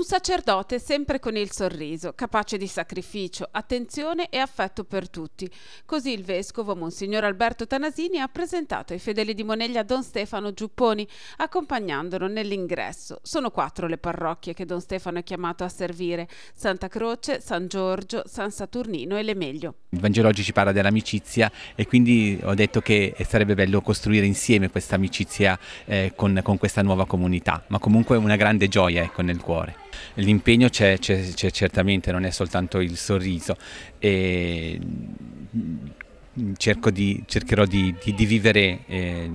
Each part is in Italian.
Un sacerdote sempre con il sorriso, capace di sacrificio, attenzione e affetto per tutti. Così il vescovo Monsignor Alberto Tanasini ha presentato ai fedeli di Moneglia Don Stefano Giupponi, accompagnandolo nell'ingresso. Sono quattro le parrocchie che Don Stefano è chiamato a servire: Santa Croce, San Giorgio, San Saturnino e Lemeglio. Il Vangelo oggi ci parla dell'amicizia e quindi ho detto che sarebbe bello costruire insieme questa amicizia eh, con, con, questa nuova comunità, ma comunque è una grande gioia ecco, nel cuore l'impegno c'è, certamente, non è soltanto il sorriso. E mm, di, cercherò di, di, di vivere eh,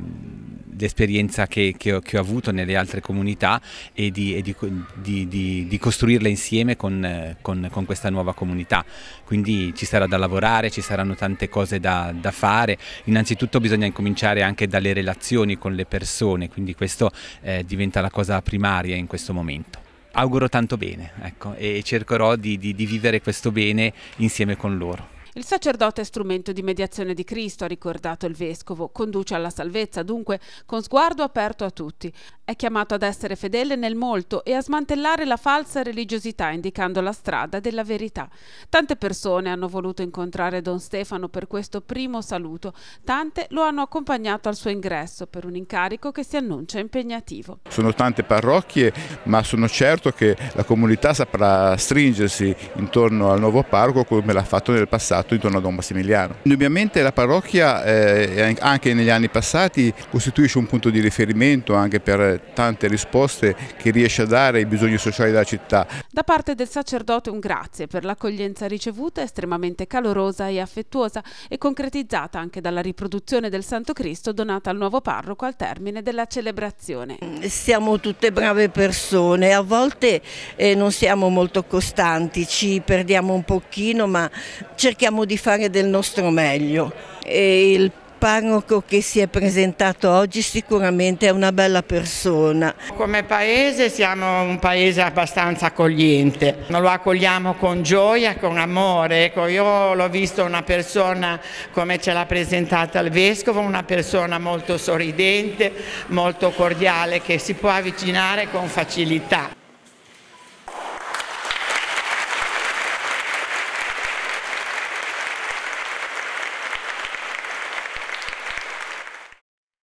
l'esperienza che, che, che, ho avuto nelle altre comunità e di, e di, di costruirla insieme con, con, con, questa nuova comunità. Quindi ci sarà da lavorare, ci saranno tante cose da, da, fare. Innanzitutto bisogna incominciare anche dalle relazioni con le persone, quindi questo eh, diventa la cosa primaria in questo momento auguro tanto bene ecco, e cercherò di, di, di vivere questo bene insieme con loro. Il sacerdote è strumento di mediazione di Cristo, ha ricordato il vescovo, conduce alla salvezza, dunque con sguardo aperto a tutti. È chiamato ad essere fedele nel molto e a smantellare la falsa religiosità indicando la strada della verità. Tante persone hanno voluto incontrare Don Stefano per questo primo saluto, tante lo hanno accompagnato al suo ingresso per un incarico che si annuncia impegnativo. Sono tante parrocchie, ma sono certo che la comunità saprà stringersi intorno al nuovo parco come l'ha fatto nel passato fatto intorno a Don Massimiliano. Indubbiamente la parrocchia eh, anche negli anni passati costituisce un punto di riferimento anche per tante risposte che riesce a dare ai bisogni sociali della città. Da parte del sacerdote un grazie per l'accoglienza ricevuta estremamente calorosa e affettuosa e concretizzata anche dalla riproduzione del Santo Cristo donata al nuovo parroco al termine della celebrazione. Siamo tutte brave persone, a volte eh, non siamo molto costanti, ci perdiamo un pochino ma cerchiamo cerchiamo di fare del nostro meglio e il parroco che si è presentato oggi sicuramente è una bella persona. Come paese siamo un paese abbastanza accogliente, lo accogliamo con gioia, con amore. Ecco, io l'ho visto una persona come ce l'ha presentata il Vescovo, una persona molto sorridente, molto cordiale che si può avvicinare con facilità.